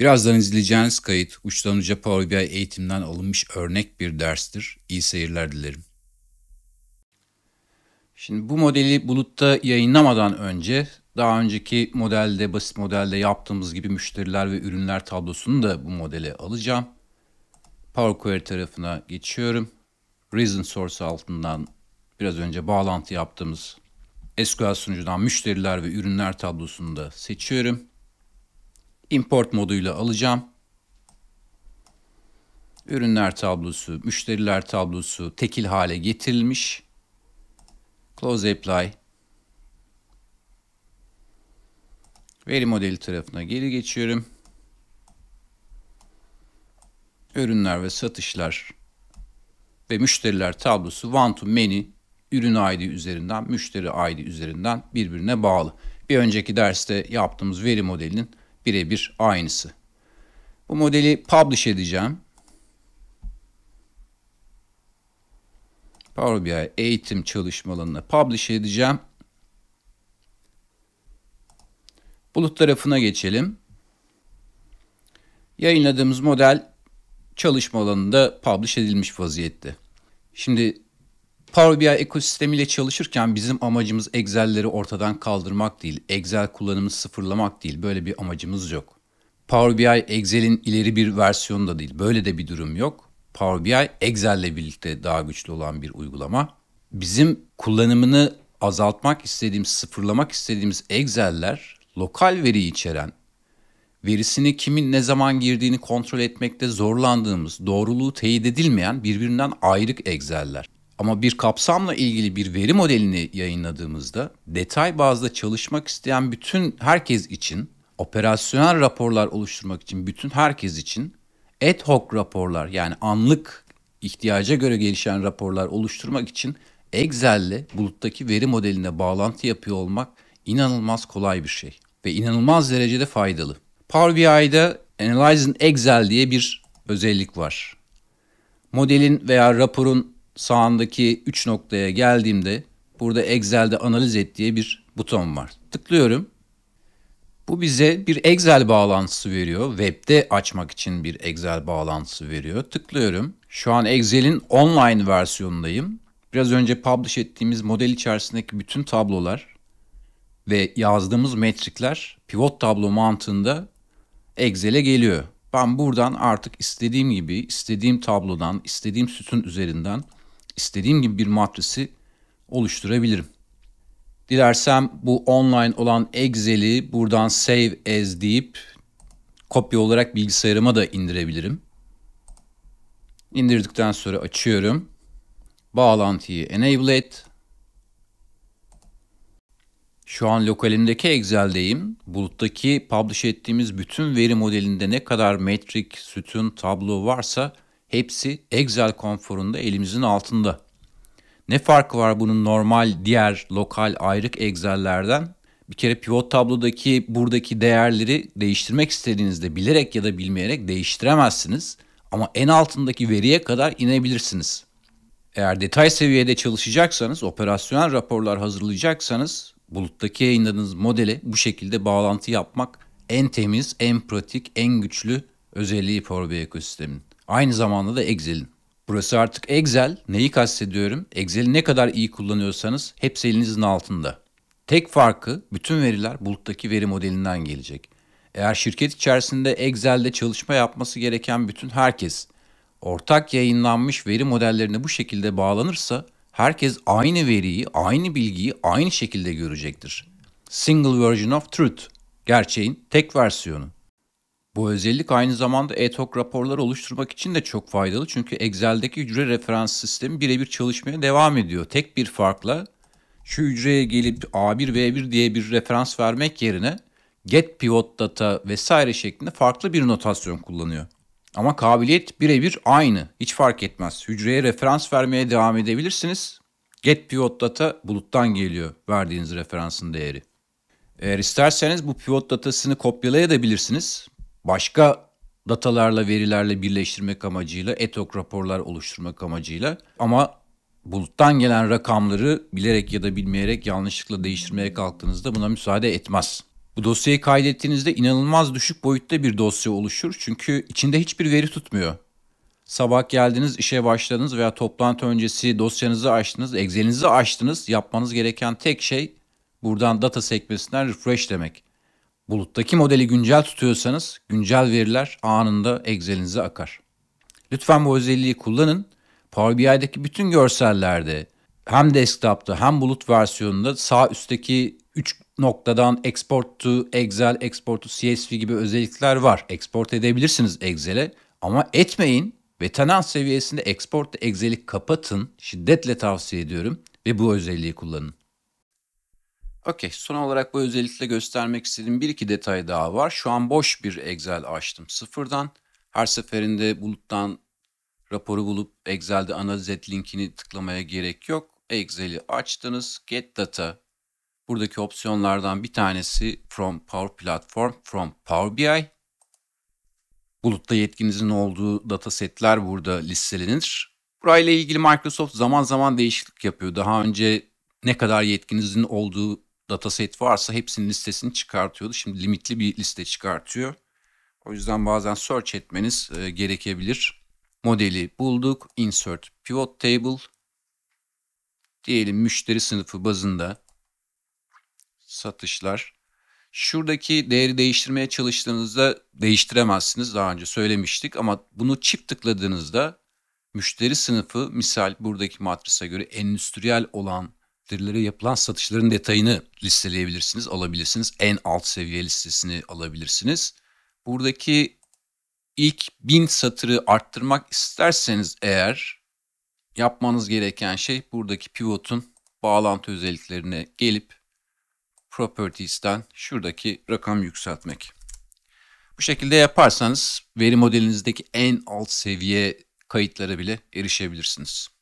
Birazdan izleyeceğiniz kayıt uçtan uca Power BI eğitimden alınmış örnek bir derstir. İyi seyirler dilerim. Şimdi bu modeli bulutta yayınlamadan önce daha önceki modelde basit modelde yaptığımız gibi müşteriler ve ürünler tablosunu da bu modele alacağım. Power Query tarafına geçiyorum. Reason Source altından biraz önce bağlantı yaptığımız SQL sunucudan müşteriler ve ürünler tablosunu da seçiyorum import moduyla alacağım. Ürünler tablosu, müşteriler tablosu tekil hale getirilmiş. Close Apply. Veri modeli tarafına geri geçiyorum. Ürünler ve satışlar ve müşteriler tablosu one to many ürün ID üzerinden, müşteri ID üzerinden birbirine bağlı. Bir önceki derste yaptığımız veri modelinin birebir aynısı. Bu modeli publish edeceğim. Power BI eğitim çalışmalarını publish edeceğim. Bulut tarafına geçelim. Yayınladığımız model çalışma alanında publish edilmiş vaziyette. Şimdi Power BI ekosistemiyle çalışırken bizim amacımız Excel'leri ortadan kaldırmak değil, Excel kullanımını sıfırlamak değil. Böyle bir amacımız yok. Power BI Excel'in ileri bir versiyonu da değil. Böyle de bir durum yok. Power BI Excel'le birlikte daha güçlü olan bir uygulama. Bizim kullanımını azaltmak istediğimiz, sıfırlamak istediğimiz Excel'ler lokal veriyi içeren, verisini kimin ne zaman girdiğini kontrol etmekte zorlandığımız, doğruluğu teyit edilmeyen birbirinden ayrık Excel'ler. Ama bir kapsamla ilgili bir veri modelini yayınladığımızda detay bazda çalışmak isteyen bütün herkes için, operasyonel raporlar oluşturmak için bütün herkes için ad hoc raporlar yani anlık ihtiyaca göre gelişen raporlar oluşturmak için Excel'le buluttaki veri modeline bağlantı yapıyor olmak inanılmaz kolay bir şey ve inanılmaz derecede faydalı. Power BI'de Analyzing Excel diye bir özellik var. Modelin veya raporun sağındaki 3 noktaya geldiğimde burada Excel'de analiz et diye bir buton var. Tıklıyorum. Bu bize bir Excel bağlantısı veriyor. Web'de açmak için bir Excel bağlantısı veriyor. Tıklıyorum. Şu an Excel'in online versiyonundayım. Biraz önce publish ettiğimiz model içerisindeki bütün tablolar ve yazdığımız metrikler pivot tablo mantığında Excel'e geliyor. Ben buradan artık istediğim gibi, istediğim tablodan, istediğim sütun üzerinden istediğim gibi bir matrisi oluşturabilirim. Dilersem bu online olan Excel'i buradan Save As deyip kopya olarak bilgisayarıma da indirebilirim. İndirdikten sonra açıyorum. Bağlantıyı enable et. Şu an lokalimdeki Excel'deyim. Buluttaki publish ettiğimiz bütün veri modelinde ne kadar metrik, sütun, tablo varsa Hepsi Excel konforunda elimizin altında. Ne farkı var bunun normal diğer lokal ayrık Excel'lerden? Bir kere pivot tablodaki buradaki değerleri değiştirmek istediğinizde bilerek ya da bilmeyerek değiştiremezsiniz. Ama en altındaki veriye kadar inebilirsiniz. Eğer detay seviyede çalışacaksanız, operasyonel raporlar hazırlayacaksanız buluttaki yayınladığınız modele bu şekilde bağlantı yapmak en temiz, en pratik, en güçlü özelliği Power BI ekosistemin. Aynı zamanda da Excel'in. Burası artık Excel. Neyi kastediyorum? Excel'i ne kadar iyi kullanıyorsanız hepsi elinizin altında. Tek farkı bütün veriler buluttaki veri modelinden gelecek. Eğer şirket içerisinde Excel'de çalışma yapması gereken bütün herkes ortak yayınlanmış veri modellerine bu şekilde bağlanırsa herkes aynı veriyi, aynı bilgiyi aynı şekilde görecektir. Single version of truth. Gerçeğin tek versiyonu. Bu özellik aynı zamanda e-tok raporları oluşturmak için de çok faydalı. Çünkü Excel'deki hücre referans sistemi birebir çalışmaya devam ediyor. Tek bir farkla şu hücreye gelip A1, b 1 diye bir referans vermek yerine get pivot data vesaire şeklinde farklı bir notasyon kullanıyor. Ama kabiliyet birebir aynı. Hiç fark etmez. Hücreye referans vermeye devam edebilirsiniz. Get pivot data buluttan geliyor verdiğiniz referansın değeri. Eğer isterseniz bu pivot datasını kopyalayabilirsiniz başka datalarla, verilerle birleştirmek amacıyla, etok raporlar oluşturmak amacıyla ama buluttan gelen rakamları bilerek ya da bilmeyerek yanlışlıkla değiştirmeye kalktığınızda buna müsaade etmez. Bu dosyayı kaydettiğinizde inanılmaz düşük boyutta bir dosya oluşur çünkü içinde hiçbir veri tutmuyor. Sabah geldiniz, işe başladınız veya toplantı öncesi dosyanızı açtınız, Excel'inizi açtınız. Yapmanız gereken tek şey buradan data sekmesinden refresh demek. Buluttaki modeli güncel tutuyorsanız güncel veriler anında Excel'inize akar. Lütfen bu özelliği kullanın. Power BI'deki bütün görsellerde hem desktop'ta hem bulut versiyonunda sağ üstteki 3 noktadan export to Excel, export to CSV gibi özellikler var. Export edebilirsiniz Excel'e ama etmeyin. ve Veteran seviyesinde export to Excel'i kapatın. Şiddetle tavsiye ediyorum ve bu özelliği kullanın. Okey son olarak bu özellikle göstermek istediğim bir iki detay daha var. Şu an boş bir Excel açtım sıfırdan. Her seferinde buluttan raporu bulup Excel'de analiz et linkini tıklamaya gerek yok. Excel'i açtınız. Get Data. Buradaki opsiyonlardan bir tanesi From Power Platform, From Power BI. Bulutta yetkinizin olduğu datasetler burada listelenir. Burayla ilgili Microsoft zaman zaman değişiklik yapıyor. Daha önce ne kadar yetkinizin olduğu dataset varsa hepsinin listesini çıkartıyordu. Şimdi limitli bir liste çıkartıyor. O yüzden bazen search etmeniz e, gerekebilir. Modeli bulduk. Insert pivot table. Diyelim müşteri sınıfı bazında satışlar. Şuradaki değeri değiştirmeye çalıştığınızda değiştiremezsiniz. Daha önce söylemiştik ama bunu çift tıkladığınızda müşteri sınıfı misal buradaki matrise göre endüstriyel olan müşterilere yapılan satışların detayını listeleyebilirsiniz, alabilirsiniz. En alt seviye listesini alabilirsiniz. Buradaki ilk bin satırı arttırmak isterseniz eğer yapmanız gereken şey buradaki pivotun bağlantı özelliklerine gelip Properties'ten şuradaki rakam yükseltmek. Bu şekilde yaparsanız veri modelinizdeki en alt seviye kayıtlara bile erişebilirsiniz.